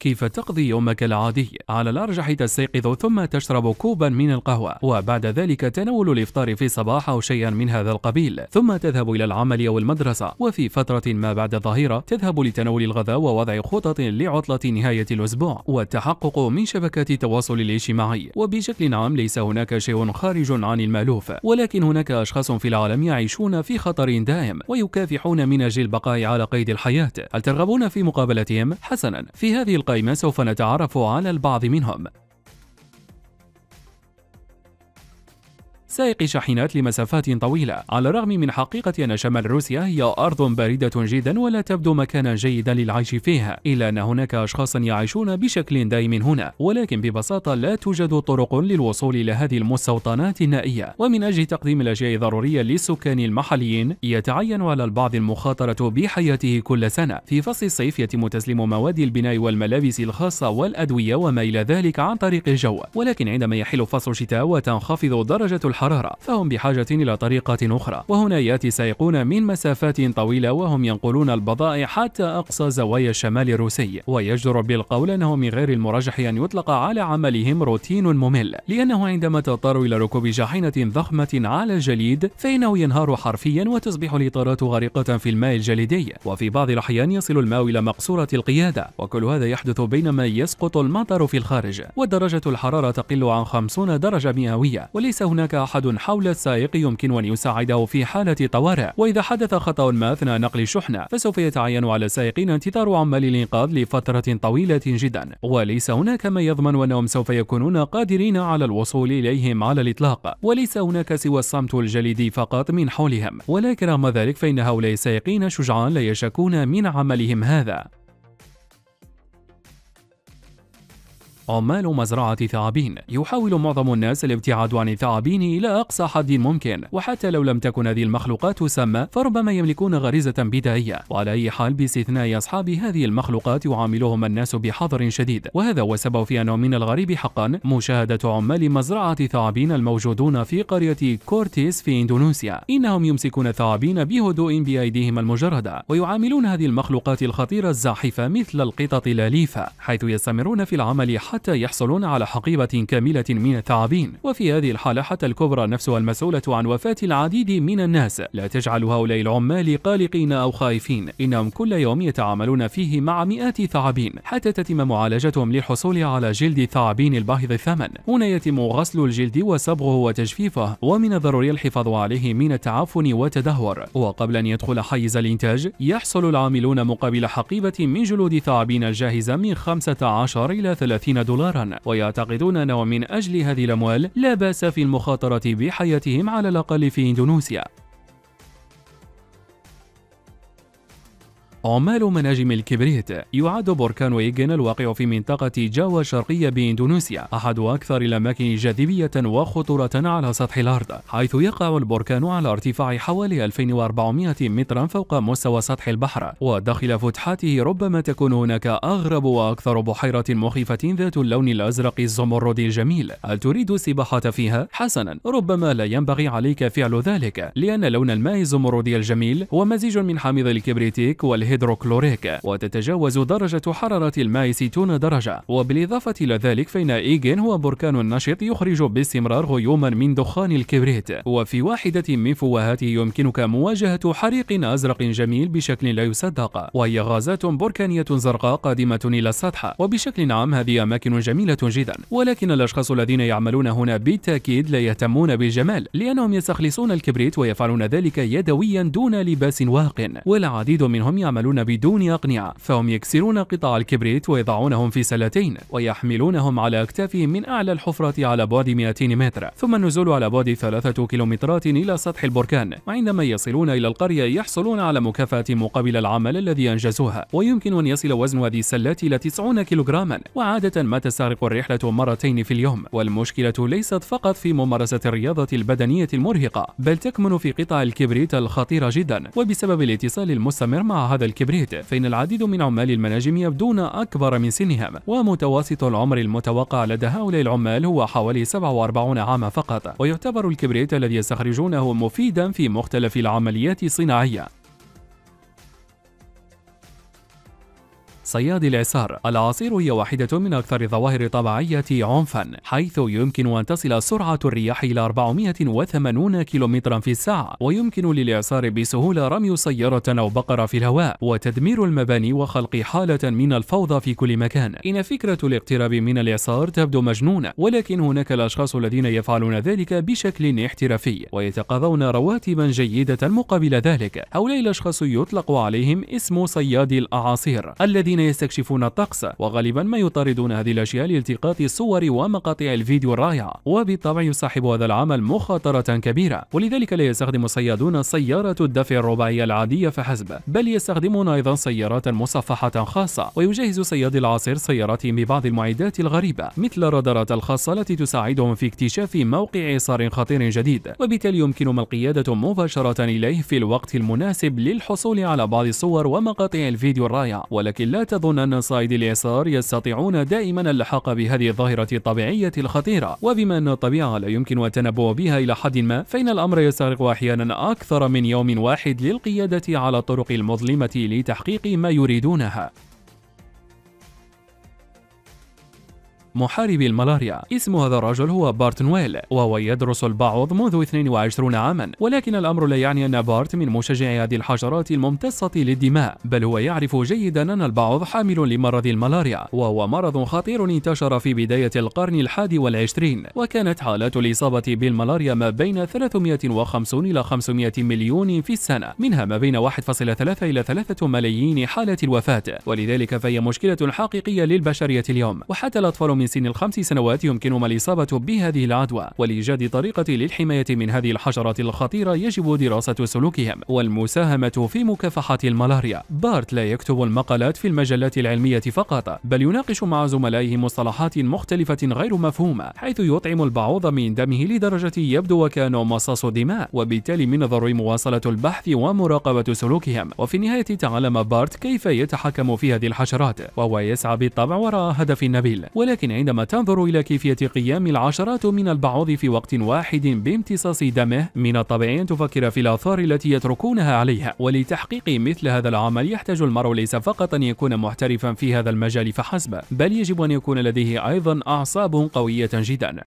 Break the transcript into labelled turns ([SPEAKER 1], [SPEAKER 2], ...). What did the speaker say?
[SPEAKER 1] كيف تقضي يومك العادي؟ على الأرجح تستيقظ ثم تشرب كوبا من القهوة وبعد ذلك تناول الإفطار في صباح أو شيئا من هذا القبيل ثم تذهب إلى العمل أو المدرسة وفي فترة ما بعد الظهيرة تذهب لتناول الغداء ووضع خطط لعطلة نهاية الأسبوع والتحقق من شبكات التواصل الاجتماعي وبشكل عام ليس هناك شيء خارج عن المألوف ولكن هناك أشخاص في العالم يعيشون في خطر دائم ويكافحون من أجل البقاء على قيد الحياة هل ترغبون في مقابلتهم؟ حسنا في هذه القائمة سوف نتعرف على البعض منهم سائقي شاحنات لمسافات طويلة على الرغم من حقيقة أن شمال روسيا هي أرض باردة جدا ولا تبدو مكانا جيدا للعيش فيها إلا أن هناك أشخاصا يعيشون بشكل دائم هنا ولكن ببساطة لا توجد طرق للوصول إلى هذه المستوطنات النائية ومن أجل تقديم الأشياء الضرورية للسكان المحليين يتعين على البعض المخاطرة بحياته كل سنة في فصل الصيف يتم تسليم مواد البناء والملابس الخاصة والأدوية وما إلى ذلك عن طريق الجو ولكن عندما يحل فصل الشتاء وتنخفض درجة الحرارة الحرارة فهم بحاجة إلى طريقة أخرى وهنا يأتي سائقون من مسافات طويلة وهم ينقلون البضائع حتى أقصى زوايا الشمال الروسي ويجدر بالقول أنه من غير المرجح أن يطلق على عملهم روتين ممل لأنه عندما تضطر إلى ركوب شاحنة ضخمة على الجليد فإنه ينهار حرفيا وتصبح الإطارات غارقة في الماء الجليدي وفي بعض الأحيان يصل الماء إلى مقصورة القيادة وكل هذا يحدث بينما يسقط المطر في الخارج ودرجة الحرارة تقل عن 50 درجة مئوية وليس هناك أحد حول السائق يمكن أن يساعده في حالة طوارئ وإذا حدث خطأ ما أثناء نقل شحنة فسوف يتعين على السائقين انتظار عمال الإنقاذ لفترة طويلة جدا وليس هناك ما يضمن أنهم سوف يكونون قادرين على الوصول إليهم على الإطلاق وليس هناك سوى الصمت الجليدي فقط من حولهم ولكن رغم ذلك فإن هؤلاء السائقين شجعان لا يشكون من عملهم هذا عمال مزرعة ثعابين يحاول معظم الناس الابتعاد عن الثعابين إلى أقصى حد ممكن وحتى لو لم تكن هذه المخلوقات سامة فربما يملكون غريزة بدائية وعلى أي حال باستثناء أصحاب هذه المخلوقات يعاملهم الناس بحذر شديد وهذا هو السبب في أنه من الغريب حقا مشاهدة عمال مزرعة ثعابين الموجودون في قرية كورتيس في إندونيسيا إنهم يمسكون الثعابين بهدوء بأيديهم المجردة ويعاملون هذه المخلوقات الخطيرة الزاحفة مثل القطط الأليفة حيث يستمرون في العمل حتى حتى يحصلون على حقيبة كاملة من الثعابين وفي هذه الحالة حتى الكبرى نفسها المسؤولة عن وفاة العديد من الناس لا تجعل هؤلاء العمال قلقين أو خائفين إنهم كل يوم يتعاملون فيه مع مئات ثعابين حتى تتم معالجتهم للحصول على جلد ثعابين الباهظ الثمن هنا يتم غسل الجلد وصبغه وتجفيفه ومن الضروري الحفاظ عليه من التعفن والتدهور وقبل أن يدخل حيز الإنتاج يحصل العاملون مقابل حقيبة من جلود ثعابين الجاهزة من 15 إلى 30 دولار دولارا ويعتقدون أنه من أجل هذه الأموال لا بأس في المخاطرة بحياتهم على الأقل في إندونيسيا عمال مناجم الكبريت يعد بركان ويجن الواقع في منطقة جاوا الشرقية بإندونيسيا أحد أكثر الأماكن جاذبية وخطورة على سطح الأرض حيث يقع البركان على ارتفاع حوالي 2400 مترا فوق مستوى سطح البحر وداخل فتحاته ربما تكون هناك أغرب وأكثر بحيرة مخيفة ذات اللون الأزرق الزمردي الجميل هل تريد السباحة فيها؟ حسنا ربما لا ينبغي عليك فعل ذلك لأن لون الماء الزمردي الجميل هو مزيج من حامض الكبريتيك والهيليوم الهيدروكلوريك وتتجاوز درجة حرارة الماء 60 درجة وبالإضافة إلى ذلك فإن إيجين هو بركان نشط يخرج باستمرار غيوما من دخان الكبريت وفي واحدة من فوهاته يمكنك مواجهة حريق أزرق جميل بشكل لا يصدق وهي غازات بركانية زرقاء قادمة إلى السطح وبشكل عام هذه أماكن جميلة جدا ولكن الأشخاص الذين يعملون هنا بالتأكيد لا يهتمون بالجمال لأنهم يستخلصون الكبريت ويفعلون ذلك يدويا دون لباس واق والعديد منهم يعمل يعملون بدون أقنعة فهم يكسرون قطع الكبريت ويضعونهم في سلتين ويحملونهم على أكتافهم من أعلى الحفرة على بعد 200 متر ثم النزول على بعد ثلاثة كيلومترات إلى سطح البركان وعندما يصلون إلى القرية يحصلون على مكافأة مقابل العمل الذي أنجزوها ويمكن أن يصل وزن هذه السلات إلى 90 كيلوغراما وعادة ما تستغرق الرحلة مرتين في اليوم والمشكلة ليست فقط في ممارسة الرياضة البدنية المرهقة بل تكمن في قطع الكبريت الخطيرة جدا وبسبب الاتصال المستمر مع هذا الكبريت فإن العديد من عمال المناجم يبدون أكبر من سنهم ومتوسط العمر المتوقع لدى هؤلاء العمال هو حوالي 47 عاما فقط ويعتبر الكبريت الذي يستخرجونه مفيدا في مختلف العمليات الصناعية صياد الإعصار العصير هي واحدة من أكثر الظواهر الطبيعية عنفا حيث يمكن أن تصل سرعة الرياح إلى 480 كم في الساعة ويمكن للإعصار بسهولة رمي سيارة أو بقرة في الهواء وتدمير المباني وخلق حالة من الفوضى في كل مكان إن فكرة الاقتراب من الإعصار تبدو مجنونة ولكن هناك الأشخاص الذين يفعلون ذلك بشكل احترافي ويتقاضون رواتبا جيدة مقابل ذلك هؤلاء الأشخاص يطلق عليهم اسم صياد الأعاصير الذين الذين يستكشفون الطقس وغالبا ما يطاردون هذه الأشياء لالتقاط الصور ومقاطع الفيديو الرائعة وبالطبع يصاحب هذا العمل مخاطرة كبيرة ولذلك لا يستخدم الصيادون سيارة الدفع الرباعية العادية فحسب بل يستخدمون أيضا سيارات مصفحة خاصة ويجهز صياد العصير سياراتهم ببعض المعدات الغريبة مثل الرادارات الخاصة التي تساعدهم في اكتشاف موقع إعصار خطير جديد وبالتالي يمكنهم القيادة مباشرة إليه في الوقت المناسب للحصول على بعض الصور ومقاطع الفيديو الرائعه ولكن لا تظن أن صائد اليسار يستطيعون دائما اللحاق بهذه الظاهرة الطبيعية الخطيرة وبما أن الطبيعة لا يمكن التنبؤ بها إلى حد ما فإن الأمر يستغرق أحيانا أكثر من يوم واحد للقيادة على الطرق المظلمة لتحقيق ما يريدونها محاربي الملاريا اسم هذا الرجل هو بارت نويل وهو يدرس البعوض منذ 22 عاما ولكن الأمر لا يعني أن بارت من مشجعي هذه الحشرات الممتصة للدماء بل هو يعرف جيدا أن البعوض حامل لمرض الملاريا وهو مرض خطير انتشر في بداية القرن الحادي والعشرين وكانت حالات الإصابة بالملاريا ما بين 350 إلى 500 مليون في السنة منها ما بين 1.3 إلى 3 ملايين حالة الوفاة ولذلك فهي مشكلة حقيقية للبشرية اليوم وحتى الأطفال من سن الخمس سنوات يمكنهم الإصابة بهذه العدوى ولإيجاد طريقة للحماية من هذه الحشرات الخطيرة يجب دراسة سلوكهم والمساهمة في مكافحة الملاريا بارت لا يكتب المقالات في المجلات العلمية فقط بل يناقش مع زملائه مصطلحات مختلفة غير مفهومة حيث يطعم البعوض من دمه لدرجة يبدو وكأنه مصاص دماء وبالتالي من الضروري مواصلة البحث ومراقبة سلوكهم وفي النهاية تعلم بارت كيف يتحكم في هذه الحشرات وهو يسعى بالطبع وراء هدف نبيل ولكن لكن عندما تنظر إلى كيفية قيام العشرات من البعوض في وقت واحد بامتصاص دمه من الطبيعي أن تفكر في الآثار التي يتركونها عليها ولتحقيق مثل هذا العمل يحتاج المرء ليس فقط أن يكون محترفا في هذا المجال فحسب بل يجب أن يكون لديه أيضا أعصاب قوية جدا